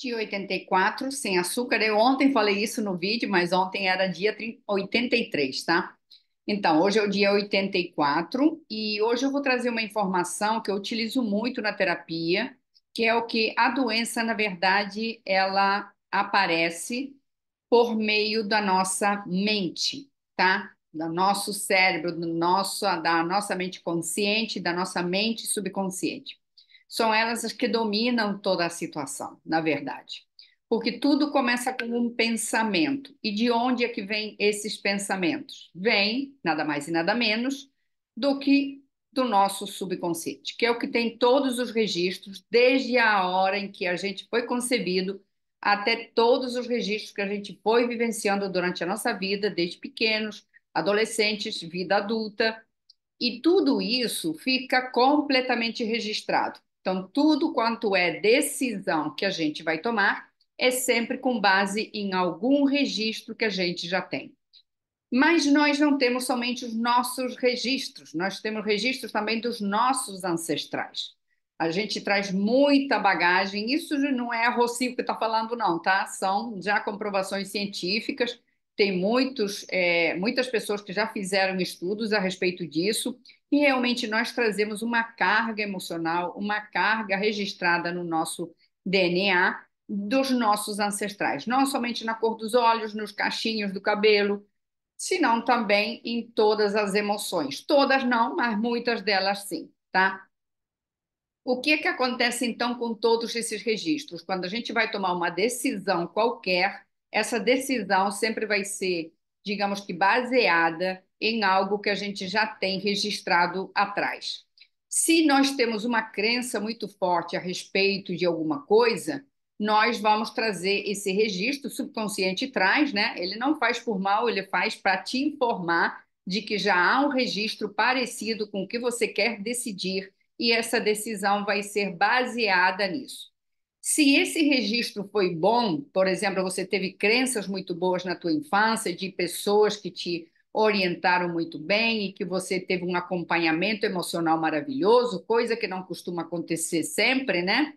de 84, sem açúcar. Eu ontem falei isso no vídeo, mas ontem era dia 83, tá? Então, hoje é o dia 84 e hoje eu vou trazer uma informação que eu utilizo muito na terapia, que é o que a doença, na verdade, ela aparece por meio da nossa mente, tá? Do nosso cérebro, do nosso, da nossa mente consciente, da nossa mente subconsciente. São elas as que dominam toda a situação, na verdade. Porque tudo começa com um pensamento. E de onde é que vem esses pensamentos? Vem, nada mais e nada menos, do que do nosso subconsciente, que é o que tem todos os registros, desde a hora em que a gente foi concebido até todos os registros que a gente foi vivenciando durante a nossa vida, desde pequenos, adolescentes, vida adulta. E tudo isso fica completamente registrado. Então, tudo quanto é decisão que a gente vai tomar é sempre com base em algum registro que a gente já tem. Mas nós não temos somente os nossos registros, nós temos registros também dos nossos ancestrais. A gente traz muita bagagem, isso não é a Rocio que está falando, não, tá? São já comprovações científicas tem muitos, é, muitas pessoas que já fizeram estudos a respeito disso, e realmente nós trazemos uma carga emocional, uma carga registrada no nosso DNA dos nossos ancestrais, não somente na cor dos olhos, nos cachinhos do cabelo, senão também em todas as emoções. Todas não, mas muitas delas sim, tá? O que é que acontece então com todos esses registros? Quando a gente vai tomar uma decisão qualquer, essa decisão sempre vai ser, digamos que, baseada em algo que a gente já tem registrado atrás. Se nós temos uma crença muito forte a respeito de alguma coisa, nós vamos trazer esse registro, o subconsciente traz, né? Ele não faz por mal, ele faz para te informar de que já há um registro parecido com o que você quer decidir e essa decisão vai ser baseada nisso. Se esse registro foi bom, por exemplo, você teve crenças muito boas na tua infância de pessoas que te orientaram muito bem e que você teve um acompanhamento emocional maravilhoso, coisa que não costuma acontecer sempre, né?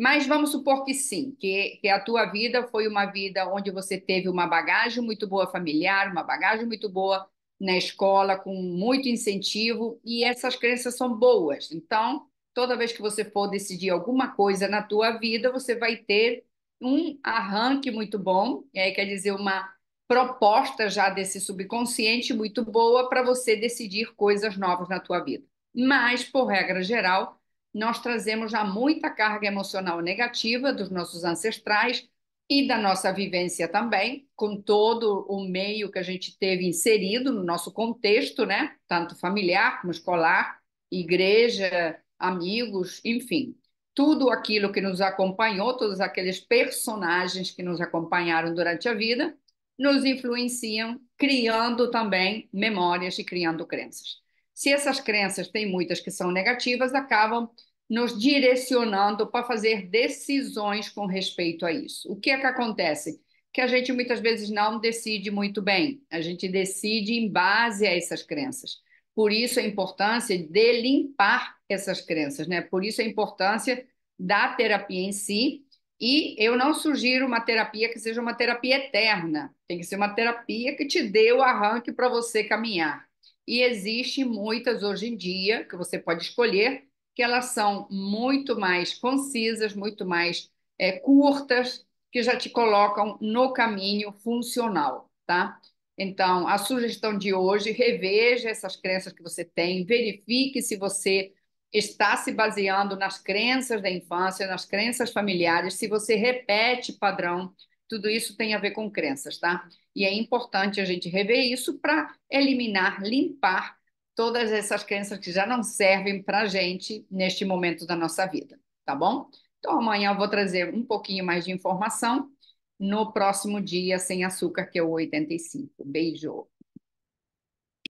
Mas vamos supor que sim, que, que a tua vida foi uma vida onde você teve uma bagagem muito boa familiar, uma bagagem muito boa na escola, com muito incentivo, e essas crenças são boas. Então, toda vez que você for decidir alguma coisa na tua vida, você vai ter um arranque muito bom, e aí quer dizer, uma proposta já desse subconsciente muito boa para você decidir coisas novas na tua vida. Mas, por regra geral, nós trazemos já muita carga emocional negativa dos nossos ancestrais e da nossa vivência também, com todo o meio que a gente teve inserido no nosso contexto, né? Tanto familiar como escolar, igreja, amigos, enfim, tudo aquilo que nos acompanhou, todos aqueles personagens que nos acompanharam durante a vida, nos influenciam, criando também memórias e criando crenças. Se essas crenças têm muitas que são negativas, acabam nos direcionando para fazer decisões com respeito a isso. O que é que acontece? Que a gente muitas vezes não decide muito bem, a gente decide em base a essas crenças. Por isso a importância de limpar essas crenças, né? Por isso a importância da terapia em si. E eu não sugiro uma terapia que seja uma terapia eterna. Tem que ser uma terapia que te dê o arranque para você caminhar. E existem muitas hoje em dia que você pode escolher, que elas são muito mais concisas, muito mais é, curtas, que já te colocam no caminho funcional, tá? Então, a sugestão de hoje, reveja essas crenças que você tem, verifique se você está se baseando nas crenças da infância, nas crenças familiares, se você repete padrão, tudo isso tem a ver com crenças, tá? E é importante a gente rever isso para eliminar, limpar todas essas crenças que já não servem para gente neste momento da nossa vida, tá bom? Então, amanhã eu vou trazer um pouquinho mais de informação no próximo dia sem açúcar, que é o 85. Beijo!